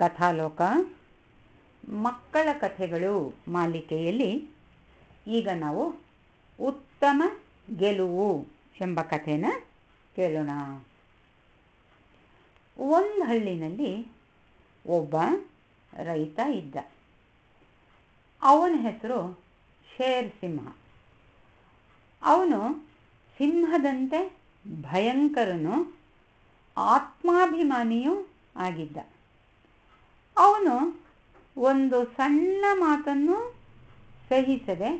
ಕಥಾಲೋಕ ಮಕ್ಕಳ ಕಥೆಗಳು ಮಾಲಿಕೆಯಲ್ಲಿ ಈಗ ನಾವು ಉತ್ತಮ ಗೆಲುವು ಎಂಬ ಕಥೆನ ಕೇಳೋಣ ಒಂದು ಹಳ್ಳಿನಲ್ಲಿ ಒಬ್ಬ ರೈತ ಇದ್ದ ಅವನ ಹೆಸರು ಶೇರ್ ಸಿಂಹ ಅವನು ಸಿಂಹದಂತೆ ಭಯಂಕರನು ಆತ್ಮಾಭಿಮಾನಿಯೂ ಆಗಿದ್ದ ಅವನು ಒಂದು ಸಣ್ಣ ಮಾತನ್ನು ಸಹಿಸದೆ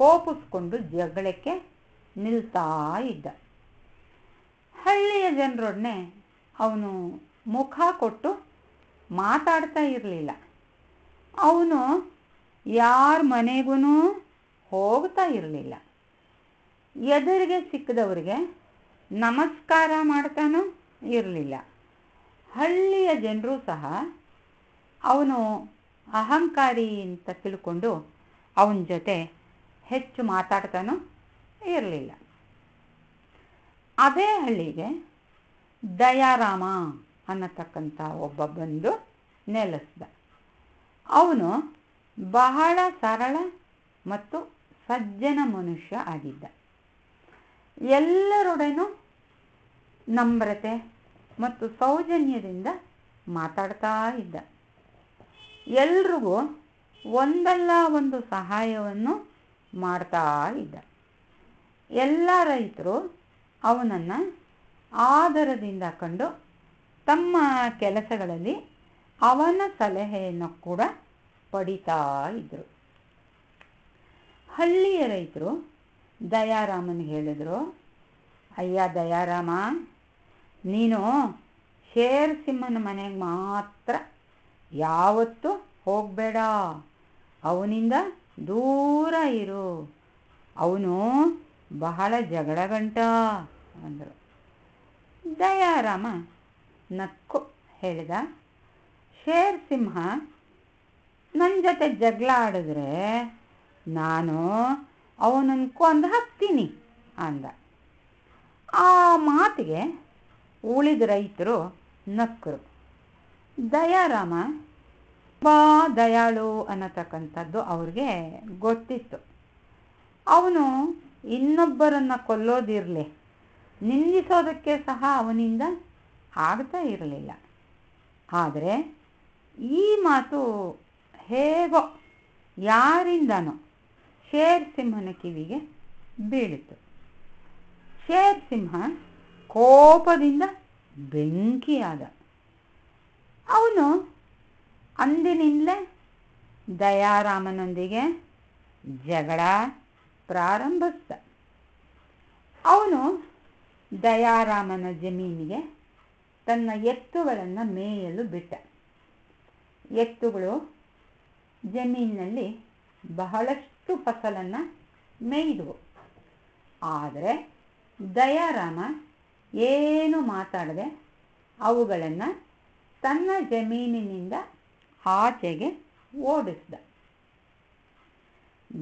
ಕೋಪಿಸ್ಕೊಂಡು ಜಗಳಕ್ಕೆ ನಿಲ್ತಾ ಇದ್ದ ಹಳ್ಳಿಯ ಜನರೊಡನೆ ಅವನು ಮುಖ ಕೊಟ್ಟು ಮಾತಾಡ್ತಾ ಇರಲಿಲ್ಲ ಅವನು ಯಾರ ಮನೆಗೂ ಹೋಗ್ತಾ ಇರಲಿಲ್ಲ ಎದುರಿಗೆ ಸಿಕ್ಕದವ್ರಿಗೆ ನಮಸ್ಕಾರ ಮಾಡ್ತಾನೂ ಇರಲಿಲ್ಲ ಹಳ್ಳಿಯ ಜನರು ಸಹ ಅವನು ಅಹಂಕಾರಿ ಅಂತ ತಿಳ್ಕೊಂಡು ಅವನ ಜೊತೆ ಹೆಚ್ಚು ಮಾತಾಡ್ತಾನೂ ಇರಲಿಲ್ಲ ಅದೇ ಹಳ್ಳಿಗೆ ದಯಾರಾಮ ಅನ್ನತಕ್ಕಂಥ ಒಬ್ಬ ಬಂದು ನೆಲೆಸ್ದ ಅವನು ಬಹಳ ಸರಳ ಮತ್ತು ಸಜ್ಜನ ಮನುಷ್ಯ ಆಗಿದ್ದ ಎಲ್ಲರೊಡನು ನಮ್ರತೆ ಮತ್ತು ಸೌಜನ್ಯದಿಂದ ಮಾತಾಡ್ತಾ ಇದ್ದ ಎಲ್ರಿಗೂ ಒಂದಲ್ಲ ಒಂದು ಸಹಾಯವನ್ನು ಮಾಡ್ತಾ ಇದ್ದ ಎಲ್ಲ ರೈತರು ಅವನನ್ನು ಆದರದಿಂದ ಕಂಡು ತಮ್ಮ ಕೆಲಸಗಳಲ್ಲಿ ಅವನ ಸಲಹೆಯನ್ನು ಕೂಡ ಪಡಿತಾ ಇದ್ದರು ಹಳ್ಳಿಯ ರೈತರು ದಯಾರಾಮನ್ ಹೇಳಿದರು ಅಯ್ಯ ದಯಾರಾಮ ನೀನು ಶೇರ್ ಸಿಂಹನ ಮನೆಗೆ ಮಾತ್ರ ಯಾವತ್ತೂ ಹೋಗಬೇಡ ಅವನಿಂದ ದೂರ ಇರು ಅವನು ಬಹಳ ಜಗಳ ಗಂಟ ಅಂದರು ದಯಾರಾಮ ನಕ್ಕು ಹೇಳಿದ ಶೇರ್ ಸಿಂಹ ನನ್ನ ಜೊತೆ ಜಗಳ ಆಡಿದ್ರೆ ನಾನು ಅವನನ್ನು ಕೊಂದು ಹಾಕ್ತೀನಿ ಅಂದ ಆ ಮಾತಿಗೆ ಉಳಿದ ರೈತರು ನಕ್ಕರು ದಯಾರಾಮ ತುಂಬಾ ದಯಾಳು ಅನ್ನತಕ್ಕಂಥದ್ದು ಅವ್ರಿಗೆ ಗೊತ್ತಿತ್ತು ಅವನು ಇನ್ನೊಬ್ಬರನ್ನು ಕೊಲ್ಲೋದಿರಲಿ ನಿಂದಿಸೋದಕ್ಕೆ ಸಹ ಅವನಿಂದ ಆಗ್ತಾ ಇರಲಿಲ್ಲ ಆದರೆ ಈ ಮಾತು ಹೇಗೋ ಯಾರಿಂದನೋ ಶೇರ್ ಸಿಂಹನ ಕಿವಿಗೆ ಬೀಳಿತು ಶೇರ್ ಸಿಂಹ ಕೋಪದಿಂದ ಬೆಂಕಿಯಾದ ಅವನು ಅಂದಿನಿಂದಲೇ ದಯಾರಾಮನೊಂದಿಗೆ ಜಗಳ ಪ್ರಾರಂಭಿಸ್ತ ಅವನು ದಯಾರಾಮನ ಜಮೀನಿಗೆ ತನ್ನ ಎತ್ತುಗಳನ್ನು ಮೇಯಲು ಬಿಟ್ಟ ಎತ್ತುಗಳು ಜಮೀನಿನಲ್ಲಿ ಬಹಳಷ್ಟು ಫಸಲನ್ನು ಮೇಯ್ದವು ಆದರೆ ದಯಾರಾಮ ಏನು ಮಾತಾಡದೆ ಅವುಗಳನ್ನು ತನ್ನ ಜಮೀನಿನಿಂದ ಆಚೆಗೆ ಓಡಿಸಿದ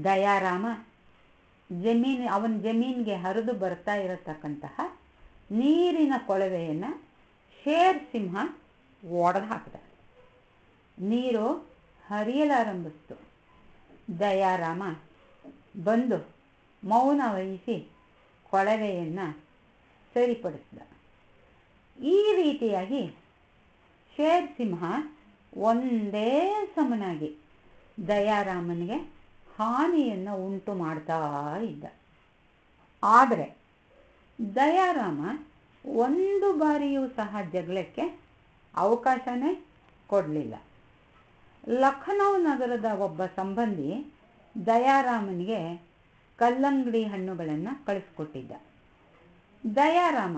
ದಯಾರಾಮ ಜಮೀನು ಅವನ ಜಮೀನಿಗೆ ಹರಿದು ಬರ್ತಾ ಇರತಕ್ಕಂತಹ ನೀರಿನ ಕೊಳವೆಯನ್ನು ಶೇರ್ ಸಿಂಹ ಒಡೆದು ಹಾಕಿದ ನೀರು ಹರಿಯಲಾರಂಭಿಸ್ತು ದಯಾರಾಮ ಬಂದು ಮೌನ ವಹಿಸಿ ಕೊಳವೆಯನ್ನು ಸರಿಪಡಿಸಿದ ಈ ರೀತಿಯಾಗಿ ಶೇರ್ ಸಿಂಹ ಒಂದೇ ಸಮನಾಗಿ ದಯಾರಾಮನಿಗೆ ಹಾನಿಯನ್ನು ಉಂಟು ಮಾಡ್ತಾ ಇದ್ದ ಆದರೆ ದಯಾರಾಮ ಒಂದು ಬಾರಿಯೂ ಸಹ ಜಗಳಕ್ಕೆ ಅವಕಾಶನೇ ಕೊಡಲಿಲ್ಲ ಲಖನೌ ನಗರದ ಒಬ್ಬ ಸಂಬಂಧಿ ದಯಾರಾಮನಿಗೆ ಕಲ್ಲಂಗಡಿ ಹಣ್ಣುಗಳನ್ನು ಕಳಿಸ್ಕೊಟ್ಟಿದ್ದ ದಯಾರಾಮ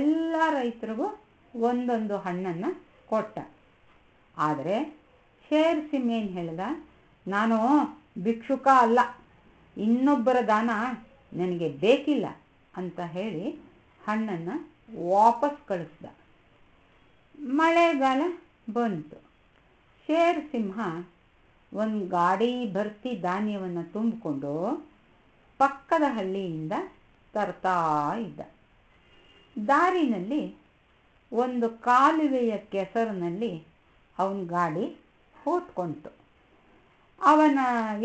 ಎಲ್ಲ ರೈತರಿಗೂ ಒಂದೊಂದು ಹಣ್ಣನ್ನು ಕೊಟ್ಟ ಆದರೆ ಶೇರ್ ಸಿಂಹ ಏನು ಹೇಳಿದ ನಾನು ಭಿಕ್ಷುಕ ಅಲ್ಲ ಇನ್ನೊಬ್ಬರ ದಾನ ನನಗೆ ಬೇಕಿಲ್ಲ ಅಂತ ಹೇಳಿ ಹಣ್ಣನ್ನು ವಾಪಸ್ ಕಳಿಸ್ದ ಮಳೆಗಾಲ ಬಂತು ಶೇರ್ ಸಿಂಹ ಒಂದು ಗಾಡಿ ಭರ್ತಿ ಧಾನ್ಯವನ್ನು ತುಂಬಿಕೊಂಡು ಪಕ್ಕದ ಹಳ್ಳಿಯಿಂದ ತರ್ತಾ ಇದ್ದ ದಾರಿನಲ್ಲಿ ಒಂದು ಕಾಲುವೆಯ ಕೆಸರಿನಲ್ಲಿ ಅವನ ಗಾಡಿ ಹೂತ್ಕೊಂಡು ಅವನ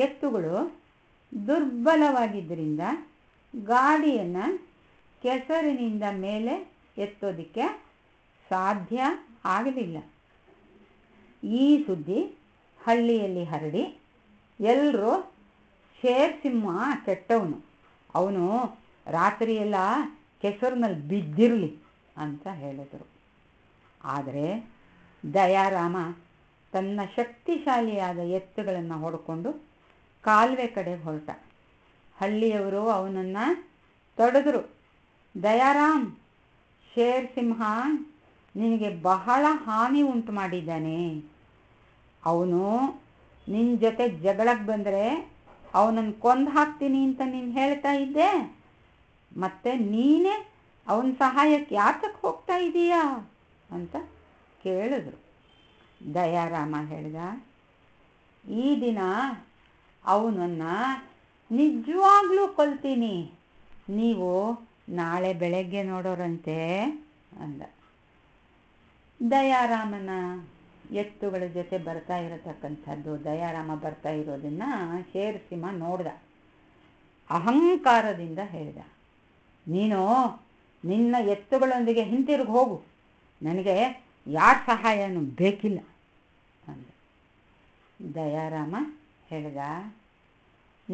ಎತ್ತುಗಳು ದುರ್ಬಲವಾಗಿದ್ದರಿಂದ ಗಾಡಿಯನ್ನು ಕೆಸರಿನಿಂದ ಮೇಲೆ ಎತ್ತೋದಕ್ಕೆ ಸಾಧ್ಯ ಆಗಲಿಲ್ಲ ಈ ಸುದ್ದಿ ಹಳ್ಳಿಯಲ್ಲಿ ಹರಡಿ ಎಲ್ಲರೂ ಶೇರ್ ಸಿಂಹ ಕೆಟ್ಟವನು ಅವನು ರಾತ್ರಿಯೆಲ್ಲ ಕೆಸರಿನಲ್ಲಿ ಬಿದ್ದಿರಲಿ ಅಂತ ಹೇಳಿದರು ಆದರೆ ದಯಾರಾಮ ತನ್ನ ಶಕ್ತಿಶಾಲಿಯಾದ ಎತ್ತುಗಳನ್ನು ಹೊಡ್ಕೊಂಡು ಕಾಲುವೆ ಕಡೆ ಹೊರಟ ಹಳ್ಳಿಯವರು ಅವನನ್ನು ತೊಡೆದ್ರು ದಯಾರಾಮ್ ಶೇರ್ ಸಿಂಹ ನಿನಗೆ ಬಹಳ ಹಾನಿ ಉಂಟು ಮಾಡಿದ್ದಾನೆ ಅವನು ನಿನ್ನ ಜೊತೆ ಜಗಳಕ್ಕೆ ಬಂದರೆ ಅವನನ್ನು ಕೊಂದು ಹಾಕ್ತೀನಿ ಅಂತ ನೀನು ಹೇಳ್ತಾ ಇದ್ದೆ ಮತ್ತೆ ನೀನೇ ಅವನ ಸಹಾಯಕ್ಕೆ ಯಾತಕ್ಕೆ ಹೋಗ್ತಾ ಇದ್ದೀಯಾ ಅಂತ ಕೇಳಿದ್ರು ದಯಾರಾಮ ಹೇಳಿದ ಈ ದಿನ ಅವನನ್ನ ನಿಜವಾಗ್ಲೂ ಕೊಲ್ತೀನಿ ನೀವು ನಾಳೆ ಬೆಳಗ್ಗೆ ನೋಡೋರಂತೆ ಅಂದ ದಯಾರಾಮನ ಎತ್ತುಗಳ ಜೊತೆ ಬರ್ತಾ ಇರತಕ್ಕಂಥದ್ದು ದಯಾರಾಮ ಬರ್ತಾ ಇರೋದನ್ನ ಶೇರ್ಸಿಂಹ ನೋಡ್ದ ಅಹಂಕಾರದಿಂದ ಹೇಳಿದ ನೀನು ನಿನ್ನ ಎತ್ತುಗಳೊಂದಿಗೆ ಹಿಂತಿರುಗಿ ಹೋಗು ನನಗೆ ಯಾರ ಸಹಾಯನೂ ಬೇಕಿಲ್ಲ ಅಂದ ದಯಾರಾಮ ಹೇಳ್ದ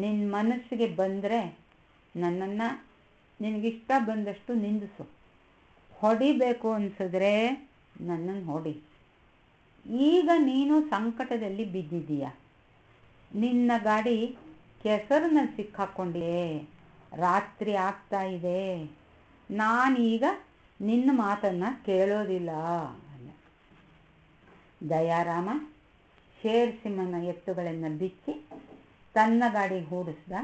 ನಿನ್ನ ಮನಸ್ಸಿಗೆ ಬಂದರೆ ನನ್ನನ್ನು ನಿನಗಿಷ್ಟ ಬಂದಷ್ಟು ನಿಂದಿಸು ಹೊಡಿಬೇಕು ಅನಿಸಿದ್ರೆ ನನ್ನನ್ನು ಹೊಡಿ ಈಗ ನೀನು ಸಂಕಟದಲ್ಲಿ ಬಿದ್ದಿದ್ದೀಯ ನಿನ್ನ ಗಾಡಿ ಕೆಸರನ್ನ ಸಿಕ್ಕಾಕೊಂಡಿಯೇ ರಾತ್ರಿ ಆಗ್ತಾ ಇದೆ ನಾನೀಗ ನಿನ್ನ ಮಾತನ್ನು ಕೇಳೋದಿಲ್ಲ ದಯಾರಾಮ ಶೇರ್ ಸಿಂಹನ ಎತ್ತುಗಳನ್ನು ಬಿಚ್ಚಿ ತನ್ನ ಗಾಡಿ ಹೂಡಿಸಿದ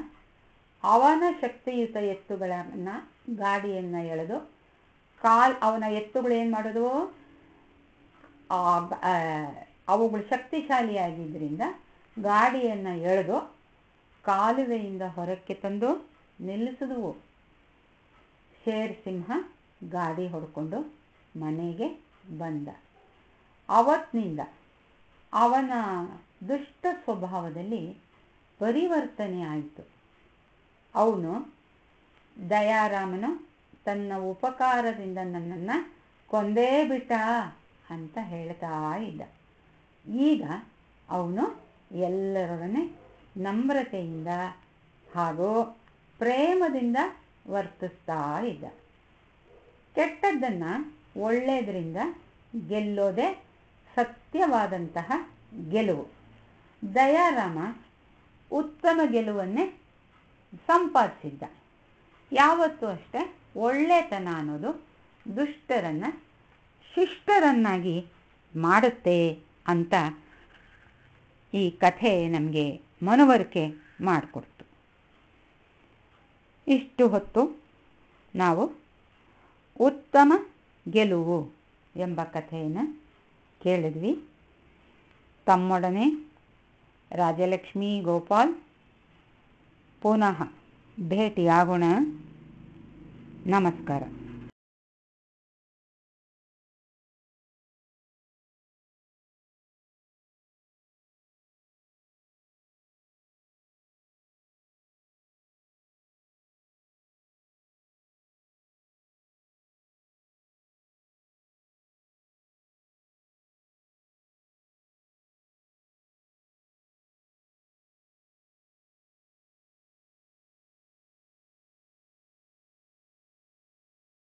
ಅವನ ಶಕ್ತಿಯುತ ಎತ್ತುಗಳನ್ನು ಗಾಡಿಯನ್ನು ಎಳೆದು ಕಾಲ್ ಅವನ ಎತ್ತುಗಳೇನು ಮಾಡೋದು ಅವುಗಳು ಶಕ್ತಿಶಾಲಿಯಾಗಿದ್ದರಿಂದ ಗಾಡಿಯನ್ನು ಎಳೆದು ಕಾಲುವೆಯಿಂದ ಹೊರಕ್ಕೆ ತಂದು ನಿಲ್ಲಿಸಿದವು ಶೇರ್ ಸಿಂಹ ಗಾಡಿ ಹೊಡ್ಕೊಂಡು ಮನೆಗೆ ಬಂದ ಅವತ್ತಿನಿಂದ ಅವನ ದುಷ್ಟ ಸ್ವಭಾವದಲ್ಲಿ ಪರಿವರ್ತನೆ ಆಯಿತು ಅವನು ದಯಾರಾಮನು ತನ್ನ ಉಪಕಾರದಿಂದ ನನ್ನನ್ನು ಕೊಂದೇ ಬಿಟ್ಟ ಅಂತ ಹೇಳ್ತಾ ಇದ್ದ ಈಗ ಅವನು ಎಲ್ಲರೊಡನೆ ನಮ್ರತೆಯಿಂದ ಹಾಗೂ ಪ್ರೇಮದಿಂದ ವರ್ತಿಸ್ತಾ ಇದ್ದ ಕೆಟ್ಟದ್ದನ್ನು ಒಳ್ಳೆಯದರಿಂದ ಗೆಲ್ಲೋದೇ ಸತ್ಯವಾದಂತಹ ಗೆಲುವು ದಯಾರಾಮ ಉತ್ತಮ ಗೆಲುವನ್ನೇ ಸಂಪಾದಿಸಿದ್ದ ಯಾವತ್ತೂ ಅಷ್ಟೇ ಒಳ್ಳೆತನ ಅನ್ನೋದು ದುಷ್ಟರನ್ನು ಶಿಷ್ಟರನ್ನಾಗಿ ಮಾಡುತ್ತೆ ಅಂತ ಈ ಕಥೆ ನಮಗೆ ಮನವರಿಕೆ ಮಾಡಿಕೊಡ್ತು ಇಷ್ಟು ಹೊತ್ತು ನಾವು ಉತ್ತಮ ಗೆಲುವು ಎಂಬ ಕಥೆಯನ್ನು ಕೇಳಿದ್ವಿ ತಮ್ಮೊಡನೆ ರಾಜಲಕ್ಷ್ಮೀ ಗೋಪಾಲ್ ಪುನಃ ಭೇಟಿಯಾಗೋಣ ನಮಸ್ಕಾರ